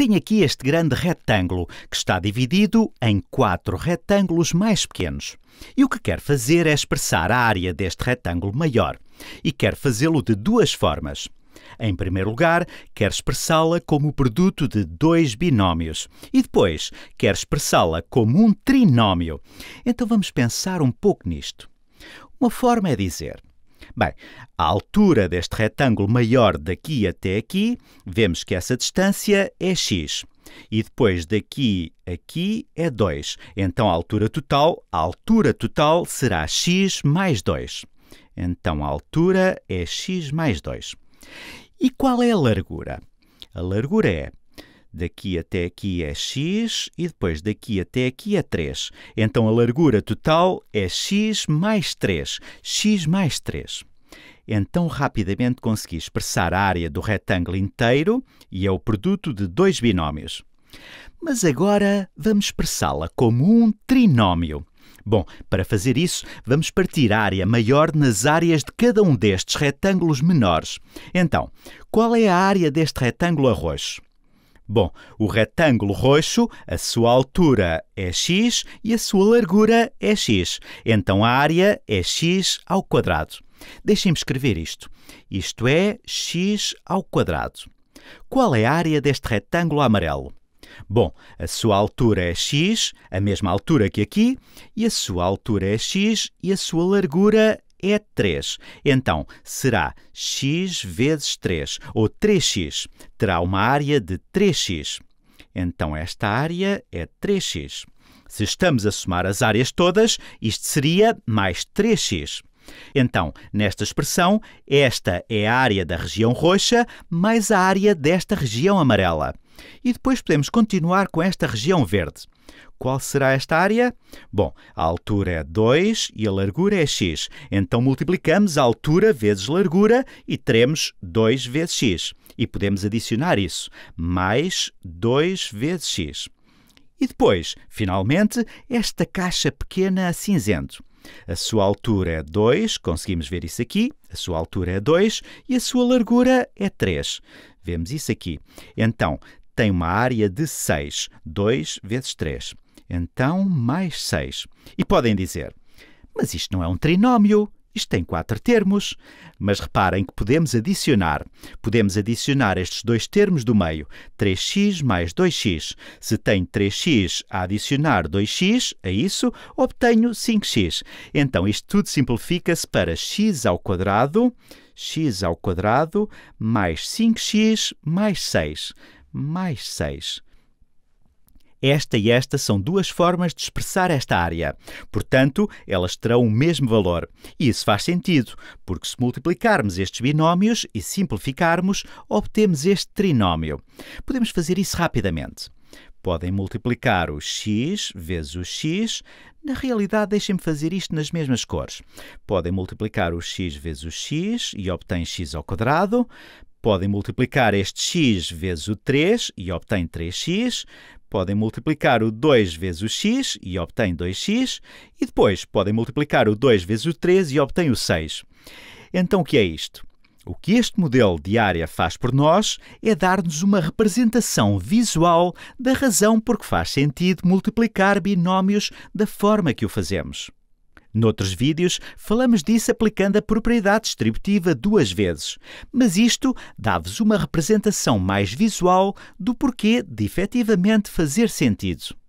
tem aqui este grande retângulo, que está dividido em quatro retângulos mais pequenos. E o que quer fazer é expressar a área deste retângulo maior. E quer fazê-lo de duas formas. Em primeiro lugar, quer expressá-la como o produto de dois binómios e depois quer expressá-la como um trinómio. Então vamos pensar um pouco nisto. Uma forma é dizer Bem, a altura deste retângulo maior daqui até aqui, vemos que essa distância é x. E depois daqui aqui é 2. Então a altura total, a altura total será x mais 2. Então a altura é x mais 2. E qual é a largura? A largura é daqui até aqui é x e depois daqui até aqui é 3. Então a largura total é x mais 3. x mais 3. Então rapidamente consegui expressar a área do retângulo inteiro e é o produto de dois binómios. Mas agora vamos expressá-la como um trinómio. Bom, para fazer isso, vamos partir a área maior nas áreas de cada um destes retângulos menores. Então, qual é a área deste retângulo a roxo? Bom, o retângulo roxo, a sua altura é x e a sua largura é x. Então a área é x ao quadrado. Deixem-me escrever isto. Isto é x ao quadrado. Qual é a área deste retângulo amarelo? Bom, a sua altura é x, a mesma altura que aqui, e a sua altura é x e a sua largura é 3. Então, será x vezes 3, ou 3x. Terá uma área de 3x. Então, esta área é 3x. Se estamos a somar as áreas todas, isto seria mais 3x. Então, nesta expressão, esta é a área da região roxa mais a área desta região amarela. E depois podemos continuar com esta região verde. Qual será esta área? Bom, a altura é 2 e a largura é x. Então multiplicamos a altura vezes largura e teremos 2 vezes x. E podemos adicionar isso, mais 2 vezes x. E depois, finalmente, esta caixa pequena a cinzento. A sua altura é 2, conseguimos ver isso aqui. A sua altura é 2 e a sua largura é 3. Vemos isso aqui. Então, tem uma área de 6, 2 vezes 3. Então, mais 6. E podem dizer, mas isto não é um trinómio, isto tem quatro termos. Mas reparem que podemos adicionar. Podemos adicionar estes dois termos do meio, 3x mais 2x. Se tenho 3x a adicionar 2x a é isso, obtenho 5x. Então isto tudo simplifica-se para x ao quadrado, x ao quadrado mais 5x mais 6 mais 6. Esta e esta são duas formas de expressar esta área. Portanto, elas terão o mesmo valor. E isso faz sentido, porque se multiplicarmos estes binómios e simplificarmos, obtemos este trinómio. Podemos fazer isso rapidamente. Podem multiplicar o x vezes o x. Na realidade, deixem-me fazer isto nas mesmas cores. Podem multiplicar o x vezes o x e obtêm x ao quadrado. Podem multiplicar este x vezes o 3 e obtêm 3x, podem multiplicar o 2 vezes o x e obtêm 2x, e depois podem multiplicar o 2 vezes o 3 e obtêm o 6. Então o que é isto? O que este modelo de área faz por nós é dar-nos uma representação visual da razão por que faz sentido multiplicar binómios da forma que o fazemos. Noutros vídeos, falamos disso aplicando a propriedade distributiva duas vezes, mas isto dá-vos uma representação mais visual do porquê de efetivamente fazer sentido.